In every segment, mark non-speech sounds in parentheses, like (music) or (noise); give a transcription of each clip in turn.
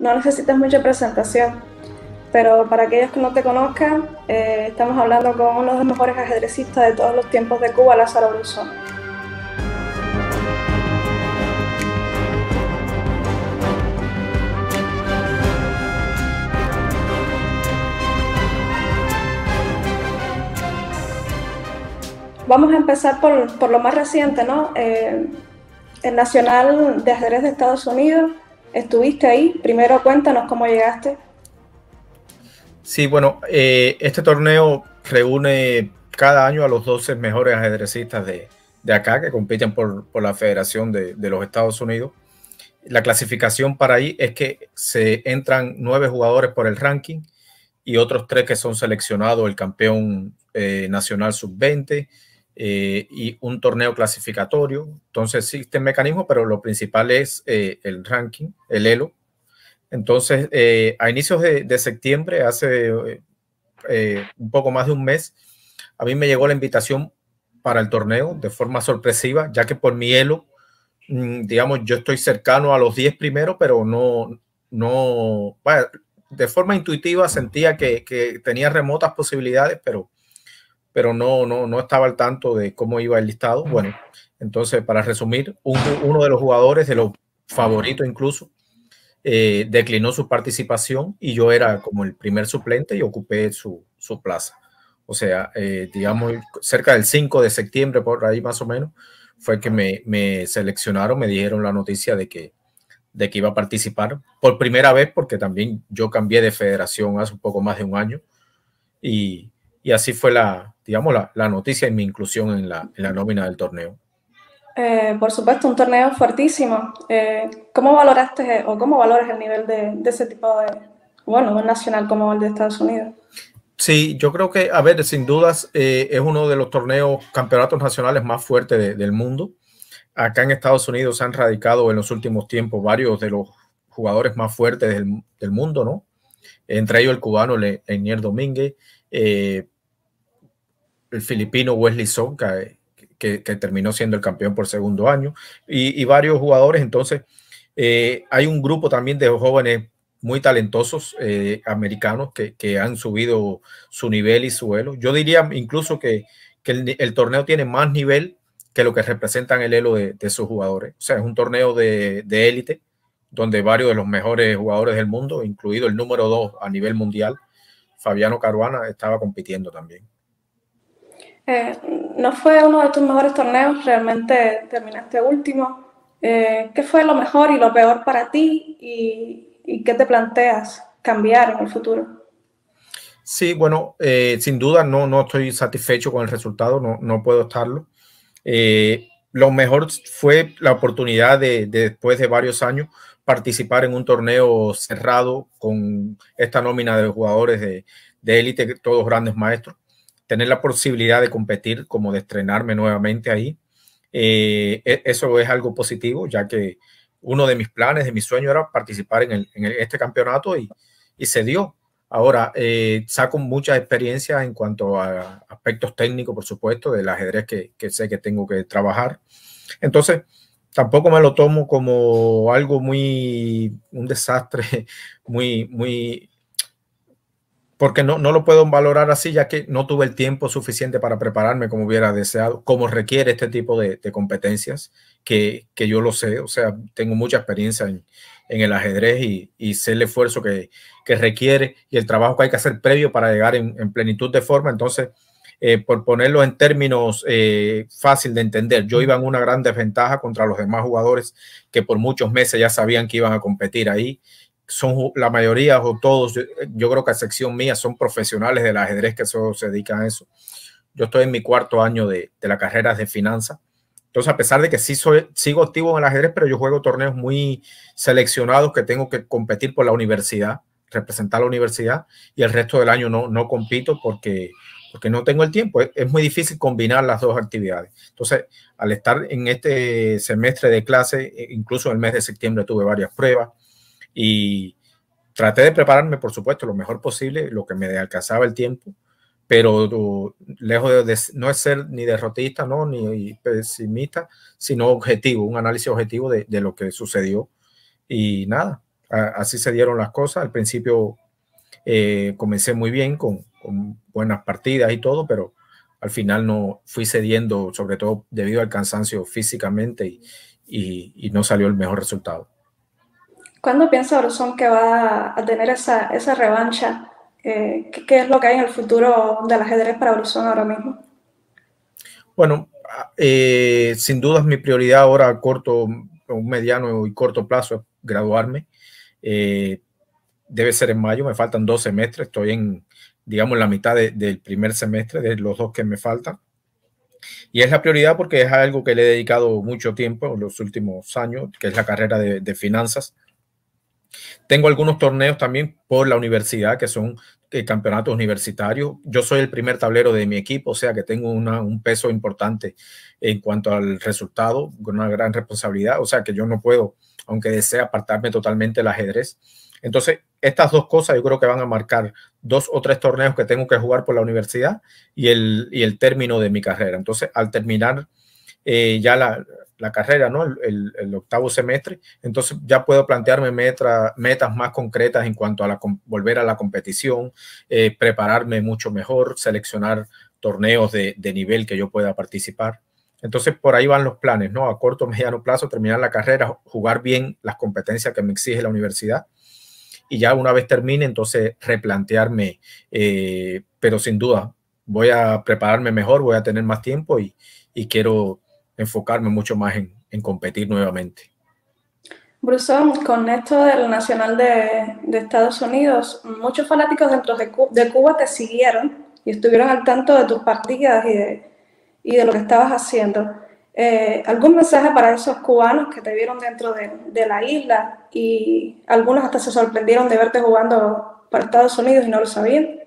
no necesitas mucha presentación, pero para aquellos que no te conozcan, eh, estamos hablando con uno de los mejores ajedrecistas de todos los tiempos de Cuba, Lázaro Brusón. Vamos a empezar por, lo más reciente, ¿no? Eh, el Nacional de Ajedrez de Estados Unidos estuviste ahí. Primero cuéntanos cómo llegaste. Sí, bueno, eh, este torneo reúne cada año a los 12 mejores ajedrecistas de, acá que compiten por, la Federación de, de, los Estados Unidos. La clasificación para ahí es que se entran nueve jugadores por el ranking y otros tres que son seleccionados, el campeón eh, nacional sub-20, eh, y un torneo clasificatorio. Entonces existen mecanismo pero lo principal es eh, el ranking, el elo. Entonces, eh, a inicios de, septiembre, hace un poco más de un mes, a mí me llegó la invitación para el torneo de forma sorpresiva, ya que por mi elo, mm, digamos, yo estoy cercano a los 10 primeros, pero no, no, de forma intuitiva sentía que tenía remotas posibilidades, pero pero no, no, no estaba al tanto de cómo iba el listado. Bueno, entonces, para resumir, uno de los jugadores, de los favoritos incluso, eh, declinó su participación y yo era como el primer suplente y ocupé su, su plaza. O sea, eh, digamos, cerca del 5 de septiembre, por ahí más o menos, fue que me, me, seleccionaron, me dijeron la noticia de que, de que iba a participar por primera vez, porque también yo cambié de federación hace un poco más de un año y y así fue la, digamos, la, noticia y mi inclusión en la, en la nómina del torneo. Eh, por supuesto, un torneo fuertísimo. Eh, ¿Cómo valoraste o cómo valoras el nivel de, ese tipo de, bueno, nacional como el de Estados Unidos? Sí, yo creo que, a ver, sin dudas eh, es uno de los torneos, campeonatos nacionales más fuertes del mundo. Acá en Estados Unidos se han radicado en los últimos tiempos varios de los jugadores más fuertes del, del mundo, ¿no? Entre ellos el cubano Enier Domínguez, el filipino Wesley Song, eh, que, terminó siendo el campeón por segundo año, y, varios jugadores. Entonces, eh, hay un grupo también de jóvenes muy talentosos eh, americanos que, han subido su nivel y su elo. Yo diría incluso que, el, torneo tiene más nivel que lo que representan el elo de, sus jugadores. O sea, es un torneo de élite donde varios de los mejores jugadores del mundo, incluido el número dos a nivel mundial, Fabiano Caruana, estaba compitiendo también. Eh, no fue uno de tus mejores torneos, realmente terminaste último. Eh, ¿Qué fue lo mejor y lo peor para ti y, qué te planteas cambiar en el futuro? Sí, bueno, eh, sin duda no, no estoy satisfecho con el resultado, no, puedo estarlo. lo mejor fue la oportunidad de, después de varios años participar en un torneo cerrado con esta nómina de jugadores de élite, todos grandes maestros tener la posibilidad de competir, como de estrenarme nuevamente ahí. Eh, e, eso es algo positivo, ya que uno de mis planes, de mi sueño era participar en, este campeonato y, y, se dio. Ahora, eh, saco muchas experiencias en cuanto a aspectos técnicos, por supuesto, del ajedrez que, que, sé que tengo que trabajar. Entonces, tampoco me lo tomo como algo muy, un desastre, (laughs) muy, muy porque no, lo puedo valorar así, ya que no tuve el tiempo suficiente para prepararme como hubiera deseado, como requiere este tipo de, competencias, que, yo lo sé, o sea, tengo mucha experiencia en, el ajedrez y, sé el esfuerzo que, requiere y el trabajo que hay que hacer previo para llegar en, plenitud de forma, entonces... Eh, por ponerlo en términos eh, fácil de entender, yo iba en una gran desventaja contra los demás jugadores que por muchos meses ya sabían que iban a competir ahí son la mayoría o todos, yo, creo que a sección mía, son profesionales del ajedrez que se dedican a eso. Yo estoy en mi cuarto año de, de la carrera de finanzas. Entonces, a pesar de que sí soy, sigo activo en el ajedrez, pero yo juego torneos muy seleccionados que tengo que competir por la universidad, representar la universidad, y el resto del año no, no compito porque, porque no tengo el tiempo. Es, es muy difícil combinar las dos actividades. Entonces, al estar en este semestre de clase, e, incluso en el mes de septiembre tuve varias pruebas y traté de prepararme, por supuesto, lo mejor posible, lo que me alcanzaba el tiempo, pero uh, lejos de, no ser ni derrotista, no, ni pesimista, sino objetivo, un análisis objetivo de, lo que sucedió. Y nada, así se dieron las cosas. Al principio eh, comencé muy bien con, buenas partidas y todo, pero al final no fui cediendo, sobre todo debido al cansancio físicamente y no salió el mejor resultado. ¿Cuándo piensa Orson que va a tener esa, esa revancha? Eh, ¿qué, es lo que hay en el futuro del ajedrez para Orson ahora mismo? Bueno, ah, eh, sin dudas mi prioridad ahora a corto, mediano y corto plazo es graduarme. Eh, debe ser en mayo, me faltan dos semestres, estoy en, digamos, la mitad del primer semestre, de los dos que me faltan. Y es la prioridad porque es algo que le he dedicado mucho tiempo en los últimos años, que es la carrera de, de finanzas. Tengo algunos torneos también por la universidad que son eh, campeonatos universitarios. Yo soy el primer tablero de mi equipo, o sea que tengo un peso importante en cuanto al resultado, con una gran responsabilidad, o sea que yo no puedo, aunque desee, apartarme totalmente del ajedrez. Entonces, estas dos cosas yo creo que van a marcar dos o tres torneos que tengo que jugar por la universidad y el, y el término de mi carrera. Entonces, al terminar eh, ya la, carrera, ¿no? El, octavo semestre. Entonces ya puedo plantearme metas más concretas en cuanto a volver a la competición, eh, prepararme mucho mejor, seleccionar torneos de, nivel que yo pueda participar. Entonces por ahí van los planes, ¿no? A corto, (laughs) mediano plazo, terminar la carrera, jugar bien las competencias que me exige la universidad. Y ya una vez termine, entonces replantearme, eh, pero sin duda voy a prepararme mejor, voy a tener más tiempo y, y quiero enfocarme mucho más en, en competir nuevamente. Brusón, con esto del Nacional de, de, Estados Unidos, muchos fanáticos dentro de, Cuba te siguieron y estuvieron al tanto de tus partidas y de, y de lo que estabas haciendo. Eh, ¿Algún mensaje para esos cubanos que te vieron dentro de, de, la isla y algunos hasta se sorprendieron de verte jugando para Estados Unidos y no lo sabían?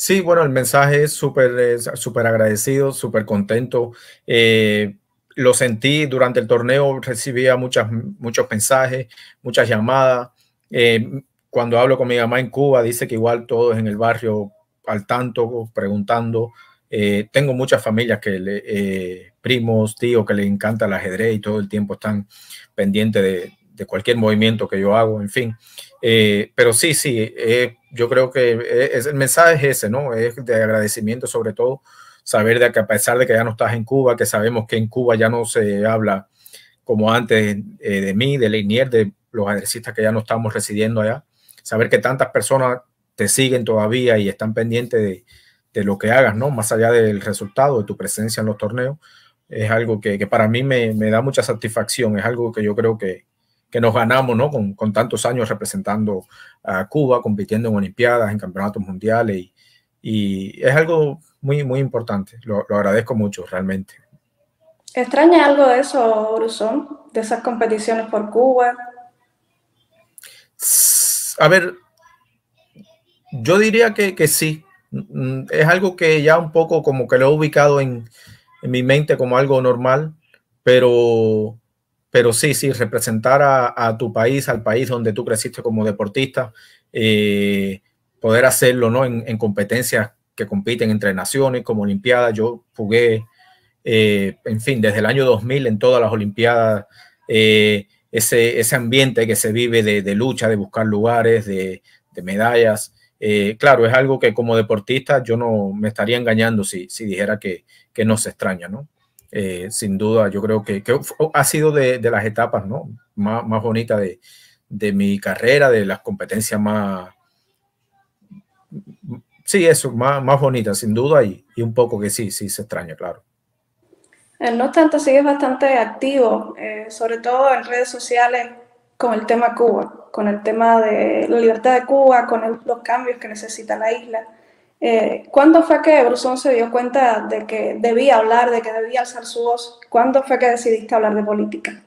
Sí, bueno, el mensaje es súper súper agradecido, súper contento. Eh, lo sentí durante el torneo, recibía muchas, muchos mensajes, muchas llamadas. Eh, cuando hablo con mi mamá en Cuba, dice que igual todos en el barrio al tanto, preguntando. Eh, tengo muchas familias que primos, tíos que les encanta el ajedrez y todo el tiempo están pendientes de, de cualquier movimiento que yo hago, en fin. Eh, pero sí, sí, eh, yo creo que eh, es, el mensaje es ese, ¿no? Es de agradecimiento sobre todo, saber de que a pesar de que ya no estás en Cuba, que sabemos que en Cuba ya no se habla como antes de mí, de INIER, de los agresistas que ya no estamos residiendo allá, saber que tantas personas te siguen todavía y están pendientes de, lo que hagas, ¿no? Más allá del resultado, de tu presencia en los torneos, es algo que, para mí me, da mucha satisfacción, es algo que yo creo que, que nos ganamos ¿no? con, tantos años representando a Cuba, compitiendo en Olimpiadas, en campeonatos mundiales, y, y es algo muy, muy importante. Lo, agradezco mucho, realmente. ¿Extraña algo de eso, Oruzón? ¿De esas competiciones por Cuba? A ver, yo diría que, sí. Es algo que ya un poco como que lo he ubicado en, en mi mente como algo normal, pero pero sí, sí, representar a, tu país, al país donde tú creciste como deportista, eh, poder hacerlo ¿no? En, competencias que compiten entre naciones, como Olimpiadas. Yo jugué, eh, en fin, desde el año 2000 en todas las Olimpiadas, eh, ese, ambiente que se vive de, lucha, de buscar lugares, de, medallas. claro, es algo que como deportista yo no me estaría engañando si, dijera que, que no se extraña, ¿no? Eh, sin duda, yo creo que, ha sido de, las etapas más, bonitas de, mi carrera, de las competencias más... Sí, eso, más, bonitas, sin duda, y, un poco que sí, sí se extraña, claro. Eh, no tanto, sigues bastante activo, eh, sobre todo en redes sociales con el tema Cuba, con el tema de la libertad de Cuba, con los cambios que necesita la isla. Eh, ¿Cuándo fue que Brusón se dio cuenta de que debía hablar, de que debía alzar su voz? ¿Cuándo fue que decidiste hablar de política?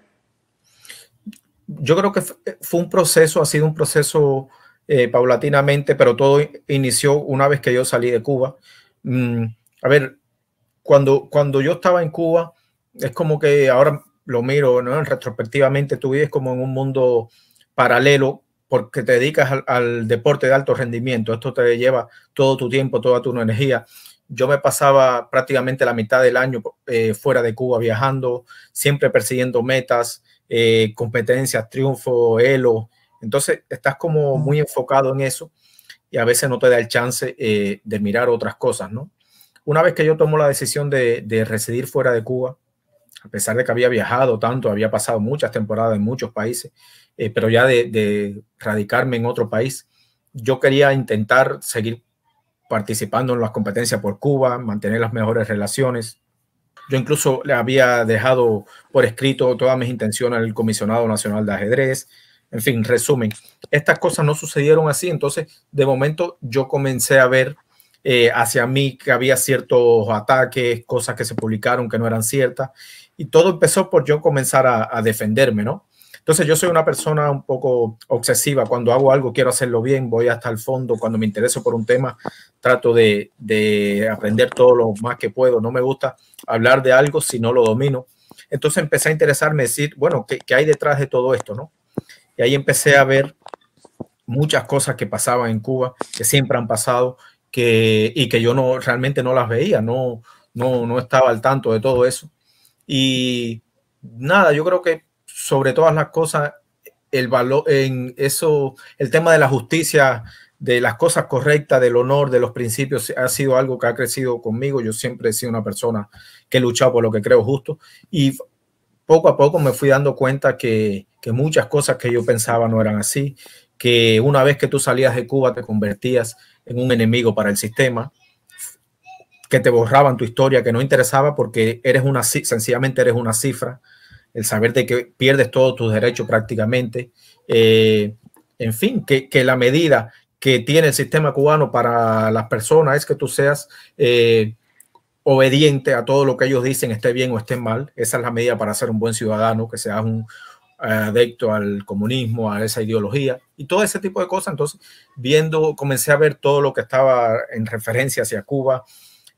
Yo creo que fue eh, un proceso, ha sido un proceso eh, paulatinamente, pero todo inició una vez que yo salí de Cuba. Mm, a ver, cuando, cuando yo estaba en Cuba, es como que ahora lo miro ¿no? retrospectivamente, tú vives como en un mundo paralelo porque te dedicas al, deporte de alto rendimiento. Esto te lleva todo tu tiempo, toda tu energía. Yo me pasaba prácticamente la mitad del año eh, fuera de Cuba viajando, siempre persiguiendo metas, eh, competencias, triunfo, elo. Entonces estás como muy enfocado en eso y a veces no te da el chance eh, de mirar otras cosas, ¿no? Una vez que yo tomo la decisión de, de residir fuera de Cuba, a pesar de que había viajado tanto, había pasado muchas temporadas en muchos países, eh, pero ya de, radicarme en otro país, yo quería intentar seguir participando en las competencias por Cuba, mantener las mejores relaciones. Yo incluso le había dejado por escrito todas mis intenciones al comisionado nacional de ajedrez. En fin, resumen, estas cosas no sucedieron así, entonces de momento yo comencé a ver eh, hacia mí que había ciertos ataques, cosas que se publicaron que no eran ciertas, y todo empezó por yo comenzar a defenderme, ¿no? Entonces yo soy una persona un poco obsesiva. Cuando hago algo quiero hacerlo bien, voy hasta el fondo. Cuando me intereso por un tema, trato de, de aprender todo lo más que puedo. No me gusta hablar de algo si no lo domino. Entonces empecé a interesarme, decir, bueno, ¿qué, ¿qué, hay detrás de todo esto? ¿no? Y ahí empecé a ver muchas cosas que pasaban en Cuba, que siempre han pasado, que, y que yo no realmente no las veía, no, no, no estaba al tanto de todo eso. Y nada, yo creo que sobre todas las cosas el valor en eso, el tema de la justicia, de las cosas correctas, del honor, de los principios, ha sido algo que ha crecido conmigo. Yo siempre he sido una persona que he luchado por lo que creo justo y poco a poco me fui dando cuenta que, muchas cosas que yo pensaba no eran así, que una vez que tú salías de Cuba te convertías en un enemigo para el sistema, que te borraban tu historia, que no interesaba porque eres una, sencillamente eres una cifra el saber de que pierdes todos tus derechos prácticamente. Eh, en fin, que, la medida que tiene el sistema cubano para las personas es que tú seas eh, obediente a todo lo que ellos dicen, esté bien o esté mal. Esa es la medida para ser un buen ciudadano, que seas un eh, adicto al comunismo, a esa ideología y todo ese tipo de cosas. Entonces, viendo, comencé a ver todo lo que estaba en referencia hacia Cuba,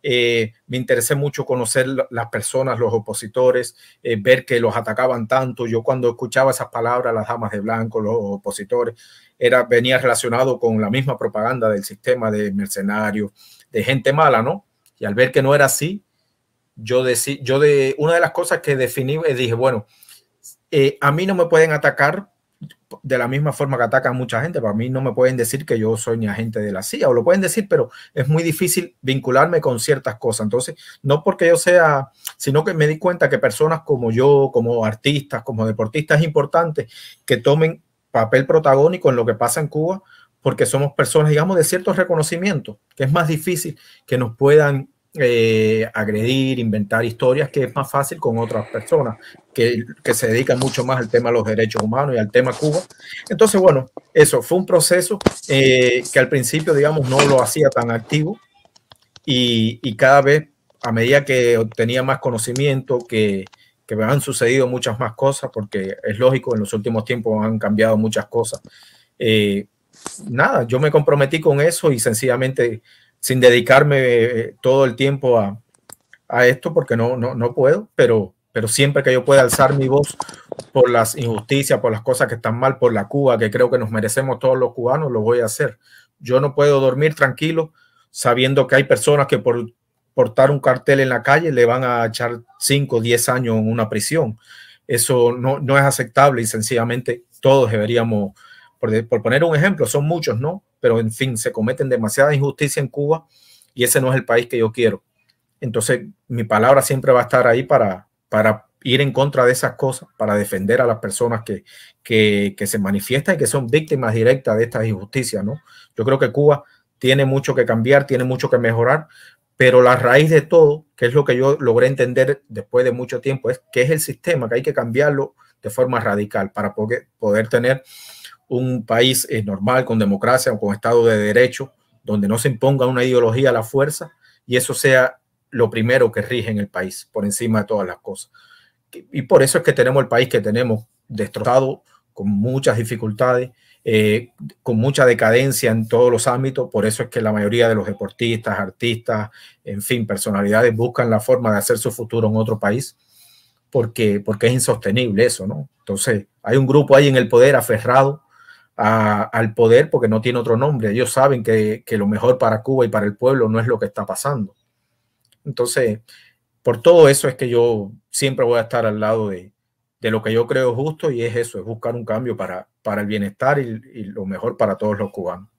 eh, me interesé mucho conocer las personas, los opositores, eh, ver que los atacaban tanto. Yo cuando escuchaba esas palabras, las damas de blanco, los opositores, era, venía relacionado con la misma propaganda del sistema de mercenarios, de gente mala, ¿no? Y al ver que no era así, yo decí, yo de una de las cosas que definí, eh, dije, bueno, a mí no me pueden atacar de la misma forma que atacan a mucha gente. Para mí no me pueden decir que yo soy ni agente de la CIA, o lo pueden decir, pero es muy difícil vincularme con ciertas cosas. Entonces, no porque yo sea, sino que me di cuenta que personas como yo, como artistas, como deportistas importantes, que tomen papel protagónico en lo que pasa en Cuba, porque somos personas, digamos, de cierto reconocimiento, que es más difícil que nos puedan eh, agredir, inventar historias, que es más fácil con otras personas que, que, se dedican mucho más al tema de los derechos humanos y al tema Cuba. Entonces, bueno, eso fue un proceso eh, que al principio, digamos, no lo hacía tan activo y, y cada vez, a medida que obtenía más conocimiento, que, que me han sucedido muchas más cosas, porque es lógico, en los últimos tiempos han cambiado muchas cosas. Eh, nada, yo me comprometí con eso y sencillamente sin dedicarme eh, todo el tiempo a, esto porque no, no, no, puedo, pero, pero siempre que yo pueda alzar mi voz por las injusticias, por las cosas que están mal, por la Cuba, que creo que nos merecemos todos los cubanos, lo voy a hacer. Yo no puedo dormir tranquilo sabiendo que hay personas que por portar un cartel en la calle le van a echar 5 o 10 años en una prisión. Eso no, no es aceptable y sencillamente todos deberíamos, por poner un ejemplo, son muchos, ¿no? pero en fin, se cometen demasiada injusticia en Cuba y ese no es el país que yo quiero. Entonces, mi palabra siempre va a estar ahí para, para ir en contra de esas cosas, para defender a las personas que, que, se manifiestan y que son víctimas directas de estas injusticias, ¿no? Yo creo que Cuba tiene mucho que cambiar, tiene mucho que mejorar, pero la raíz de todo, que es lo que yo logré entender después de mucho tiempo, es que es el sistema, que hay que cambiarlo de forma radical para poder, poder tener un país eh, normal, con democracia o con Estado de Derecho, donde no se imponga una ideología a la fuerza y eso sea lo primero que rige en el país, por encima de todas las cosas. Y por eso es que tenemos el país que tenemos destrozado, con muchas dificultades, eh, con mucha decadencia en todos los ámbitos. Por eso es que la mayoría de los deportistas, artistas, en fin, personalidades buscan la forma de hacer su futuro en otro país, porque, porque es insostenible eso, ¿no? Entonces, hay un grupo ahí en el poder aferrado al poder porque no tiene otro nombre. Ellos saben que, que, lo mejor para Cuba y para el pueblo no es lo que está pasando. Entonces, por todo eso es que yo siempre voy a estar al lado de, de lo que yo creo justo y es eso, es buscar un cambio para, para el bienestar y, lo mejor para todos los cubanos.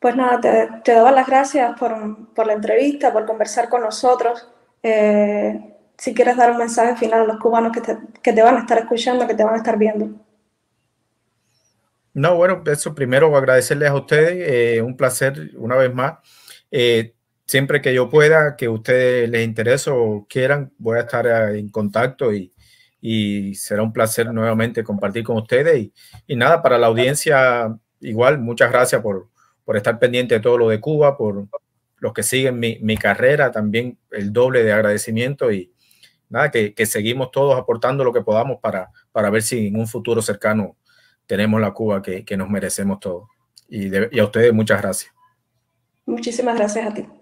Pues nada, te, te las gracias por, por, la entrevista, por conversar con nosotros. Eh, si quieres dar un mensaje final a los cubanos que te, que te van a estar escuchando, que te van a estar viendo. No, bueno, eso primero agradecerles a ustedes, eh, un placer una vez más. Eh, siempre que yo pueda, que a ustedes les interese o quieran, voy a estar eh, en contacto y, será un placer nuevamente compartir con ustedes. Y, nada, para la audiencia, igual, muchas gracias por, estar pendiente de todo lo de Cuba, por los que siguen mi, mi carrera, también el doble de agradecimiento y nada, que, que seguimos todos aportando lo que podamos para, para ver si en un futuro cercano tenemos la Cuba que, nos merecemos todo. y a ustedes muchas gracias. Muchísimas gracias a ti.